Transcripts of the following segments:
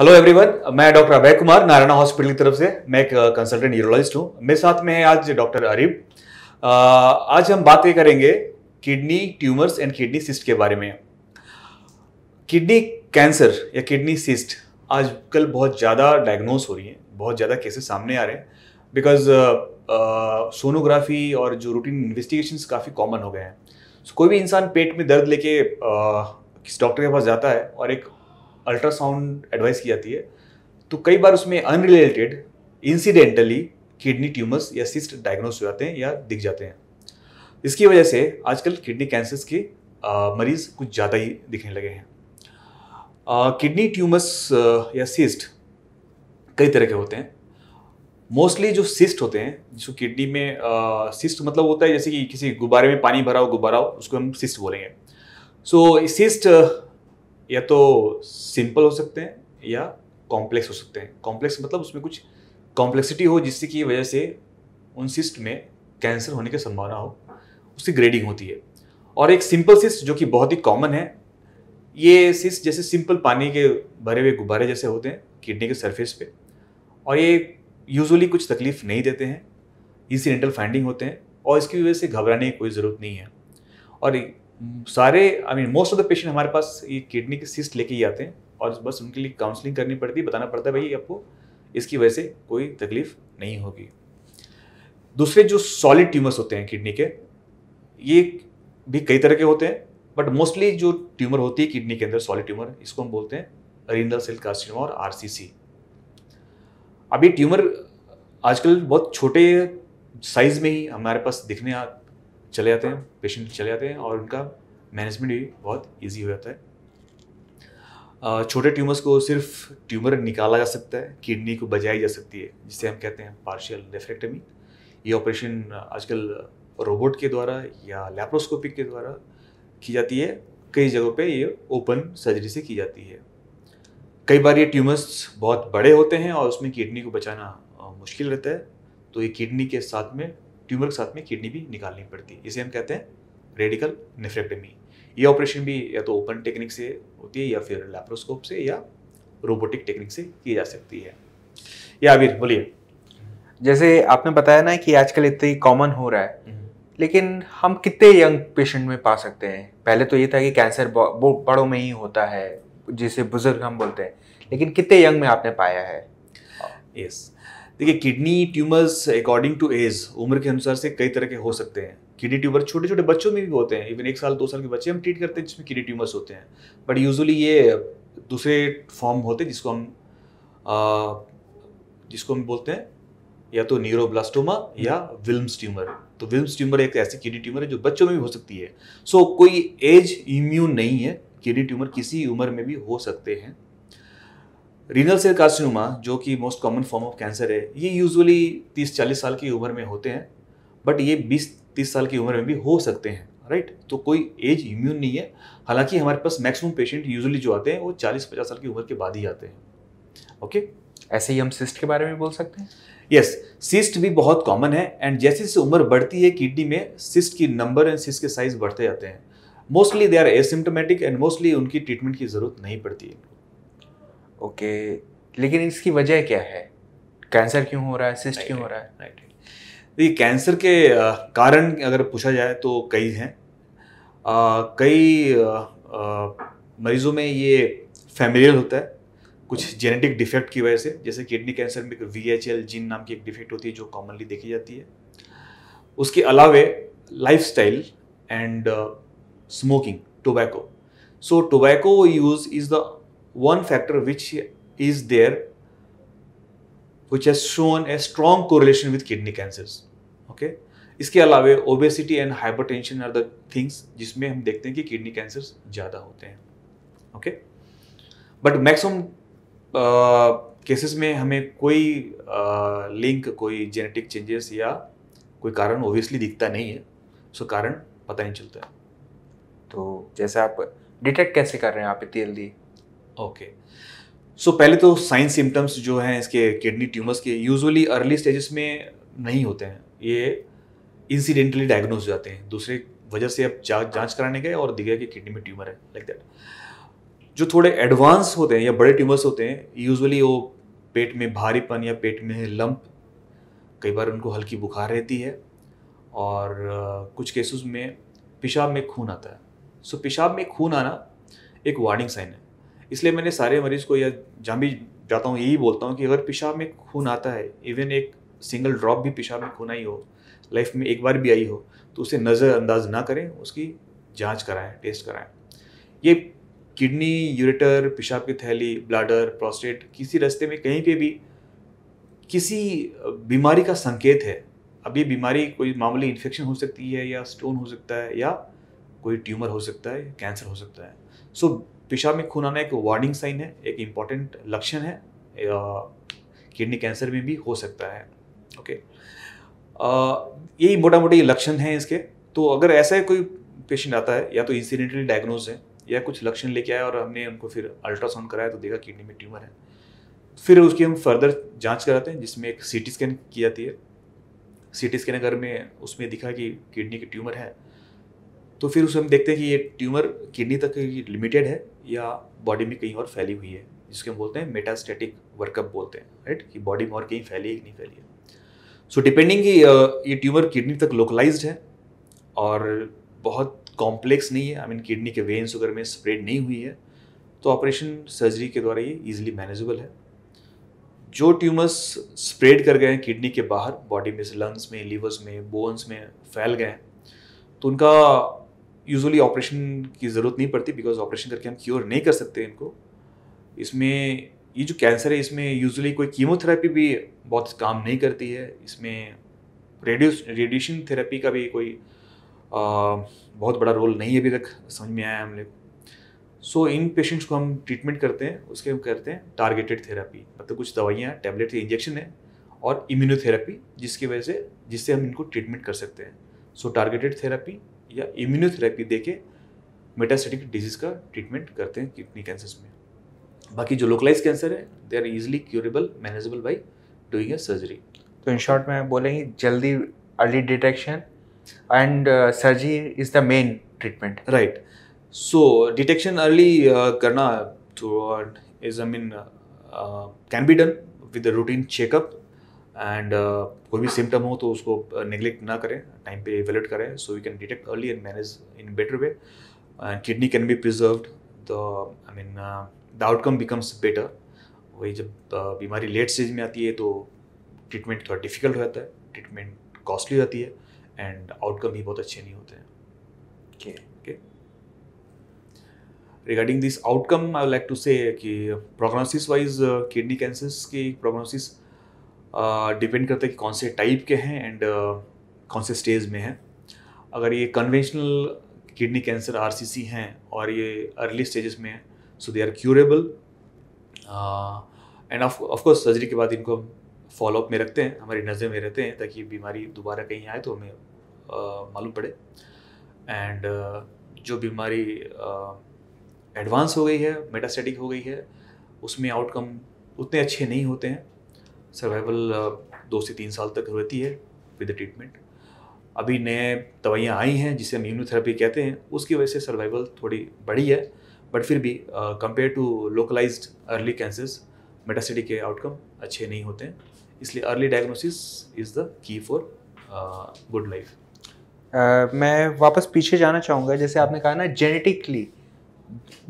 Hello everyone मैं doctor Abhay Kumar Narayana hospital की तरफ से मैं एक कंसल्टेंट uh, यूरोलॉजिस्ट हूँ मेरे साथ में है आज डॉक्टर अरिब uh, आज हम बात ये करेंगे kidney tumours and kidney cyst के बारे में किडनी कैंसर या किडनी सिस्ट आजकल बहुत ज़्यादा डायग्नोस हो रही है बहुत ज़्यादा केसेस सामने आ रहे हैं बिकॉज सोनोग्राफी uh, uh, और जो रूटीन इन्वेस्टिगेशन काफ़ी कॉमन हो गए हैं so, कोई भी इंसान पेट में दर्द लेके uh, किसी डॉक्टर के पास जाता है और एक अल्ट्रासाउंड एडवाइस की जाती है तो कई बार उसमें अनरिलेटेड इंसिडेंटली किडनी ट्यूमर्स या सिस्ट डायग्नोस हो जाते हैं या दिख जाते हैं इसकी वजह से आजकल किडनी कैंसर्स के मरीज़ कुछ ज़्यादा ही दिखने लगे हैं किडनी ट्यूमर्स या सिस्ट कई तरह के होते हैं मोस्टली जो सिस्ट होते हैं जिसको किडनी में सिस्ट मतलब होता है जैसे कि किसी गुब्बारे में पानी भरा हो गुब्बारा हो उसको हम सिस्ट बोलेंगे सो so, सिस्ट या तो सिंपल हो सकते हैं या कॉम्प्लेक्स हो सकते हैं कॉम्प्लेक्स मतलब उसमें कुछ कॉम्प्लेक्सिटी हो जिससे की वजह से उन सिस्ट में कैंसर होने की संभावना हो उसकी ग्रेडिंग होती है और एक सिंपल सिस्ट जो कि बहुत ही कॉमन है ये सिस्ट जैसे सिंपल पानी के भरे हुए गुब्बारे जैसे होते हैं किडनी के सरफेस पे और ये यूजुअली कुछ तकलीफ नहीं देते हैं इंसिडेंटल फाइंडिंग होते हैं और इसकी वजह से घबराने की कोई ज़रूरत नहीं है और सारे I mean most of the patient हमारे पास ये किडनी की सिस्ट लेके ही आते हैं और बस उनके लिए काउंसलिंग करनी पड़ती है बताना पड़ता है भाई आपको इसकी वजह से कोई तकलीफ नहीं होगी दूसरे जो सॉलिड ट्यूमर्स होते हैं किडनी के ये भी कई तरह के होते हैं बट मोस्टली जो ट्यूमर होती है किडनी के अंदर सॉलिड ट्यूमर इसको हम बोलते हैं रिनल सेल कार्सिनोमा और सी सी अभी ट्यूमर आजकल बहुत छोटे साइज में ही हमारे पास दिखने चले जाते हैं पेशेंट चले जाते हैं और उनका मैनेजमेंट भी बहुत ईजी हो जाता है छोटे ट्यूमर्स को सिर्फ ट्यूमर निकाला जा सकता है किडनी को बजाई जा सकती है जिसे हम कहते हैं पार्शियल नेफ्रेक्टमी ये ऑपरेशन आजकल रोबोट के द्वारा या लैप्रोस्कोपिक के द्वारा की जाती है कई जगहों पे ये ओपन सर्जरी से की जाती है कई बार ये ट्यूमर्स बहुत बड़े होते हैं और उसमें किडनी को बचाना मुश्किल रहता है तो ये किडनी के साथ में ट्यूमर के साथ में किडनी भी निकालनी पड़ती है इसे हम कहते हैं रेडिकल निफ्रेक्टमी ये ऑपरेशन भी या तो ओपन टेक्निक से होती है या फिर लैप्रोस्कोप से या रोबोटिक टेक्निक से की जा सकती है या आबिर बोलिए जैसे आपने बताया ना कि आजकल इतनी कॉमन हो रहा है हम्म। लेकिन हम कितने यंग पेशेंट में पा सकते हैं पहले तो ये था कि कैंसर वो बड़ों में ही होता है जिसे बुजुर्ग हम बोलते हैं लेकिन कितने यंग में आपने पाया है यस yes. देखिए kidney tumours according to age उम्र के अनुसार से कई तरह के हो सकते हैं किडनी ट्यूमर छोटे छोटे बच्चों में भी होते हैं इवन एक साल दो साल के बच्चे हम ट्रीट करते हैं जिसमें किडनी ट्यूमर्स होते हैं बट यूजली ये दूसरे फॉर्म होते हैं जिसको हम जिसको हम बोलते हैं या तो न्यूरोब्लास्टोमा या विल्म्स ट्यूमर तो विल्म्स ट्यूमर एक ऐसी किडनी ट्यूमर है जो बच्चों में भी हो सकती है सो so, कोई एज इम्यून नहीं है किडनी ट्यूमर किसी उम्र में भी हो सकते हैं रीनल सेल कार्सिनोमा जो कि most common form of cancer है ये यूजुअली 30-40 साल की उम्र में होते हैं बट ये 20-30 साल की उम्र में भी हो सकते हैं राइट तो कोई एज इम्यून नहीं है हालांकि हमारे पास मैक्सिमम पेशेंट यूजुअली जो आते हैं वो 40-50 साल की उम्र के बाद ही आते हैं ओके ऐसे ही हम सिस्ट के बारे में बोल सकते हैं यस yes, सिस्ट भी बहुत कॉमन है एंड जैसे जैसे उम्र बढ़ती है किडनी में सिस्ट की नंबर एंड सिस्ट के साइज बढ़ते जाते हैं mostly they are asymptomatic and mostly उनकी ट्रीटमेंट की जरूरत नहीं पड़ती है ओके लेकिन इसकी वजह क्या है कैंसर क्यों हो रहा है सिस्ट क्यों हो रहा है राइट देखिए कैंसर के कारण अगर पूछा जाए तो कई हैं कई मरीजों में ये फैमिलियल होता है कुछ जेनेटिक डिफेक्ट की वजह से जैसे किडनी कैंसर में एक वी एच एल जीन नाम की एक डिफेक्ट होती है जो कॉमनली देखी जाती है उसके अलावे lifestyle and smoking tobacco so tobacco use is the one factor which is there which has shown a strong correlation with kidney cancers okay इसके अलावा obesity and hypertension are the things जिसमें हम देखते हैं कि kidney cancer ज़्यादा होते हैं ओके बट मैक्सिमम केसेस में हमें कोई लिंक uh, कोई जेनेटिक चेंजेस या कोई कारण ओबियसली दिखता नहीं है सो कारण पता नहीं चलता है तो जैसे आप डिटेक्ट कैसे कर रहे हैं आप इतनी जल्दी ओके सो पहले तो साइन सिम्टम्स जो हैं इसके किडनी ट्यूमर्स के यूजुअली अर्ली स्टेजेस में नहीं होते हैं ये इंसिडेंटली डायग्नोज हो जाते हैं दूसरे वजह से अब जा, जांच कराने गए और दिख कि किडनी में ट्यूमर है लाइक like दैट जो थोड़े एडवांस होते हैं या बड़े ट्यूमर्स होते हैं यूजुअली वो पेट में भारीपन या पेट में लंप कई बार उनको हल्की बुखार रहती है और कुछ केसेस में पेशाब में खून आता है सो so, पेशाब में खून आना एक वार्निंग साइन है इसलिए मैंने सारे मरीज को या जहाँ भी जाता हूँ यही बोलता हूँ कि अगर पेशाब में खून आता है इवन एक सिंगल ड्रॉप भी पेशाब में खून आई हो लाइफ में एक बार भी आई हो तो उसे नज़रअंदाज ना करें उसकी जाँच कराएँ टेस्ट कराएँ ये किडनी यूरेटर पेशाब की थैली ब्लाडर प्रोस्टेट किसी रास्ते में कहीं पे भी किसी बीमारी का संकेत है अब ये बीमारी कोई मामूली इन्फेक्शन हो सकती है या स्टोन हो सकता है या कोई ट्यूमर हो सकता है कैंसर हो सकता है सो so, पेशाब में खून आना एक वार्निंग साइन है एक इम्पॉर्टेंट लक्षण है किडनी कैंसर में भी हो सकता है ओके यही मोटा मोटी लक्षण हैं इसके तो अगर ऐसा कोई पेशेंट आता है या तो इंसिडेंटली डायग्नोज है या कुछ लक्षण लेके आया और हमने उनको फिर अल्ट्रासाउंड कराया तो देखा किडनी में ट्यूमर है फिर उसकी हम फर्दर जांच कराते हैं जिसमें एक सी स्कैन की जाती है सी स्कैन अगर में उसमें दिखा कि किडनी के ट्यूमर है तो फिर उसे हम देखते हैं कि ये ट्यूमर किडनी तक लिमिटेड है या बॉडी में कहीं और फैली हुई है जिसके हम बोलते हैं मेटास्टेटिक वर्कअप बोलते हैं राइट कि बॉडी में और कहीं फैली है कि नहीं फैली है सो so, डिपेंडिंग कि ये ट्यूमर किडनी तक लोकलाइज्ड है और बहुत कॉम्प्लेक्स नहीं है आई मीन किडनी के वेन्स वगैरह में स्प्रेड नहीं हुई है तो ऑपरेशन सर्जरी के द्वारा ये ईजिली मैनेजेबल है जो ट्यूमर्स स्प्रेड कर गए हैं किडनी के बाहर बॉडी में लंग्स में लीवर्स में बोन्स में फैल गए हैं तो उनका यूजुअली ऑपरेशन की ज़रूरत नहीं पड़ती बिकॉज ऑपरेशन करके हम क्योर नहीं कर सकते इनको इसमें ये जो कैंसर है इसमें यूजुअली कोई कीमोथेरेपी भी बहुत काम नहीं करती है इसमें रेडियो रेडिएशन थेरेपी का भी कोई आ, बहुत बड़ा रोल नहीं है अभी तक समझ में आया हम लोग सो इन पेशेंट्स को हम ट्रीटमेंट करते हैं उसके हम करते हैं टारगेटेड थेरेपी मतलब कुछ दवाइयाँ टैबलेट इंजेक्शन है और इम्यूनोथेरेपी जिसकी वजह से जिससे हम इनको ट्रीटमेंट कर सकते हैं सो टारगेटेड थेरेपी या इम्यूनोथेरेपी दे के मेटास्टेटिक डिजीज़ का ट्रीटमेंट करते हैं किडनी कैंसर्स में बाकी जो लोकलाइज कैंसर है they are easily curable manageable by doing surgery तो इन शॉर्ट में बोलेंगे जल्दी early detection and surgery is the main treatment right so detection early करना is I mean can be done with routine checkup and uh, कोई भी symptom हो तो उसको निगलेक्ट uh, ना करें टाइम पे वेलेट करें so we can detect early and manage in better way and kidney can be preserve the I mean the outcome becomes better वही जब uh, बीमारी लेट स्टेज में आती है तो ट्रीटमेंट थोड़ा डिफिकल्ट हो जाता है ट्रीटमेंट कॉस्टली हो जाती है एंड आउटकम भी बहुत अच्छे नहीं होते हैं okay okay regarding this outcome I like to say कि प्रोग्नोसिस वाइज किडनी कैंसर्स की प्रोग्नोसिस डिपेंड करता है कि कौन से टाइप के हैं एंड कौन से स्टेज में हैं अगर ये कन्वेंशनल किडनी कैंसर आर हैं और ये अर्ली स्टेजेस में हैं so they are curable and of course surgery के बाद इनको फॉलोअप में रखते हैं हमारी नज़र में रहते हैं ताकि बीमारी दोबारा कहीं आए तो हमें मालूम पड़े एंड uh, जो बीमारी एडवांस uh, हो गई है मेटास्टेटिक हो गई है उसमें आउटकम उतने अच्छे नहीं होते हैं सर्वाइवल uh, दो से तीन साल तक रहती है विद ट्रीटमेंट अभी नए दवाइयाँ आई हैं जिसे हम इम्यूनोथेरेपी कहते हैं उसकी वजह से सर्वाइवल थोड़ी बढ़ी है बट फिर भी compare to localise early cancers मेटासिटी के आउटकम अच्छे नहीं होते हैं इसलिए early diagnosis is the key for good life मैं वापस पीछे जाना चाहूँगा जैसे आपने कहा ना जेनेटिकली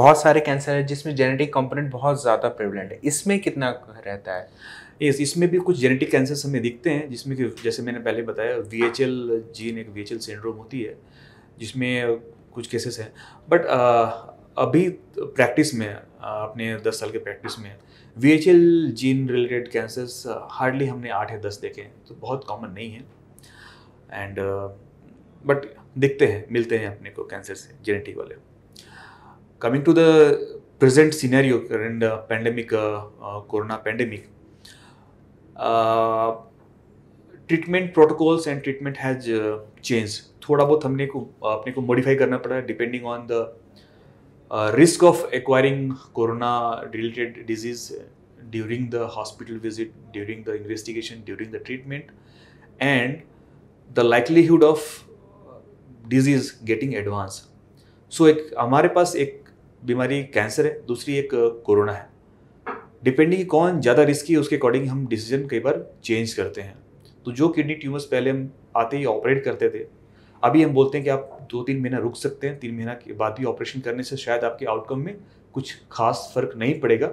बहुत सारे कैंसर है जिसमें जेनेटिक कंपोनेंट बहुत ज़्यादा प्रेवलेंट है इसमें कितना रहता है यस इसमें भी कुछ जेनेटिक कैंसर हमें दिखते हैं जिसमें कि जैसे मैंने पहले बताया वी एच एल जीन एक वी एच एल सिंड्रोम होती है जिसमें कुछ केसेस हैं बट uh, अभी प्रैक्टिस में अपने दस साल के प्रैक्टिस में V H L gene related cancers hardly हमने आठ या दस देखे हैं तो बहुत कॉमन नहीं है एंड बट uh, दिखते हैं मिलते हैं अपने को कैंसर से जेनेटिक वाले coming to the present scenario current pandemic corona pandemic treatment protocols and treatment has change थोड़ा बहुत हमने को अपने को मॉडिफाई करना पड़ा है depending on the risk of acquiring corona related disease during the hospital visit during the investigation during the treatment and the likelihood of disease getting advance so एक हमारे पास एक बीमारी कैंसर है दूसरी एक कोरोना uh, है डिपेंडिंग कौन ज़्यादा रिस्की है उसके अकॉर्डिंग हम डिसीजन कई बार चेंज करते हैं तो जो किडनी ट्यूमर्स पहले हम आते ही ऑपरेट करते थे अभी हम बोलते हैं कि आप दो तीन महीना रुक सकते हैं तीन महीना के बाद भी ऑपरेशन करने से शायद आपके आउटकम में कुछ खास फर्क नहीं पड़ेगा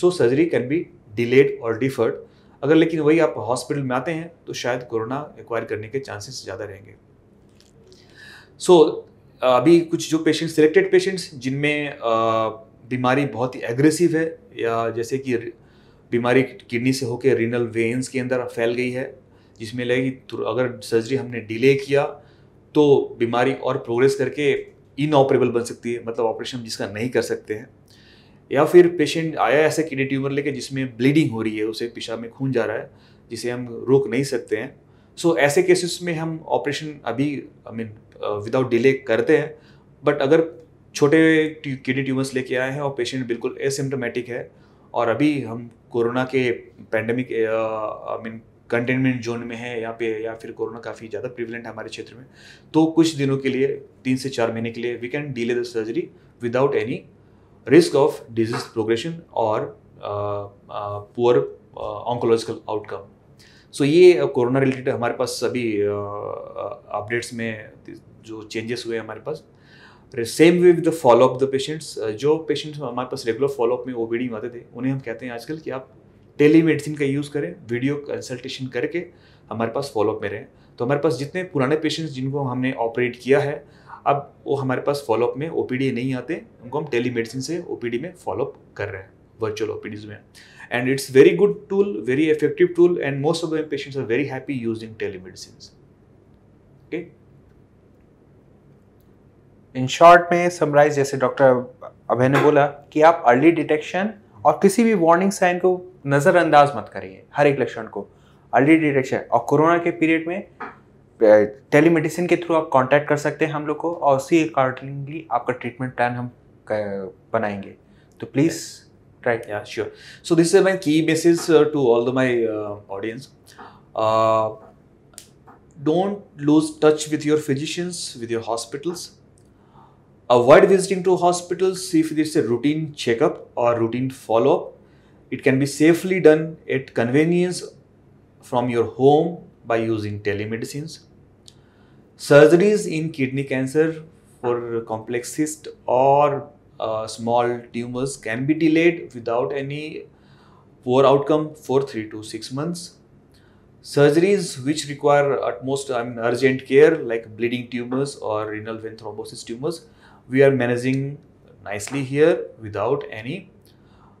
so surgery can be delayed और डिफर्ड अगर लेकिन वही आप हॉस्पिटल में आते हैं तो शायद कोरोना एक्वायर करने के चांसेस ज़्यादा रहेंगे सो so, अभी कुछ जो पेशेंट सिलेक्टेड पेशेंट्स जिनमें बीमारी बहुत ही एग्रेसिव है या जैसे कि बीमारी किडनी से होकर रीनल वेन्स के अंदर फैल गई है जिसमें लगे अगर सर्जरी हमने डिले किया तो बीमारी और प्रोग्रेस करके इनऑपरेबल बन सकती है मतलब ऑपरेशन जिसका नहीं कर सकते हैं या फिर पेशेंट आया ऐसे किडनी ट्यूमर लेके जिसमें ब्लीडिंग हो रही है उसे पेशाब में खून जा रहा है जिसे हम रोक नहीं सकते हैं सो so, ऐसे केसेस में हम ऑपरेशन अभी आई मीन विदाउट डिले करते हैं बट अगर छोटे किडनी ट्यूमर्स लेके आए हैं और पेशेंट बिल्कुल एसिम्टोमेटिक है और अभी हम कोरोना के pandemic I mean containment zone में है यहाँ पे या फिर कोरोना काफ़ी ज़्यादा प्रिवलेंट है हमारे क्षेत्र में तो कुछ दिनों के लिए तीन से चार महीने के लिए we can delay the surgery without any risk of disease progression और पुअर ऑन्कोलॉजिकल आउटकम सो ये कोरोना रिलेटेड हमारे पास सभी अपडेट्स में जो चेंजेस हुए हमारे पास same way with the follow up the patients जो पेशेंट्स हमारे पास रेगुलर फॉलोअप में ओबीडी में आते थे उन्हें हम कहते हैं आजकल कि आप टेली मेडिसिन का यूज़ करें वीडियो कंसल्टेशन करके हमारे पास फॉलोअप में रहें तो हमारे पास जितने पुराने पेशेंट्स जिनको हमने ऑपरेट किया है अब वो हमारे पास फॉलोअप में ओ नहीं आते उनको हम टेली मेडिसिन से ओ में फॉलोअप कर रहे हैं वर्चुअल ओ में. And very good tool very effective tool and most of the patients are very happy very happy using telemedicines. Okay. In short में समराइज जैसे डॉक्टर अभय ने बोला कि आप अर्ली डिटेक्शन और किसी भी वार्निंग साइन को नज़रअंदाज मत करिए हर एक लक्षण को अर्ली डिटेक्शन और कोरोना के पीरियड में टेलीमेडिसिन के थ्रू आप कांटेक्ट कर सकते हैं हम लोग को और उसी अकॉर्डिंगली आपका ट्रीटमेंट प्लान हम बनाएंगे तो प्लीज़ ट्राई या sure so this is my key message to all the my audience don't lose touch don't your physicians with your hospitals Avoid visiting to hospitals if it's a routine checkup or routine follow-up. It can be safely done at convenience from your home by using telemedicines. Surgeries in kidney cancer for complex cyst or uh, small tumors can be delayed without any poor outcome for 3 to 6 months. Surgeries which require utmost I mean, urgent care like bleeding tumors or renal vein thrombosis tumors we are managing nicely here without any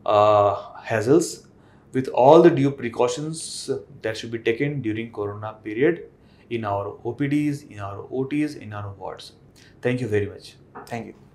uh, hassles with all the due precautions that should be taken during corona period in our opds in our ots in our wards thank you very much thank you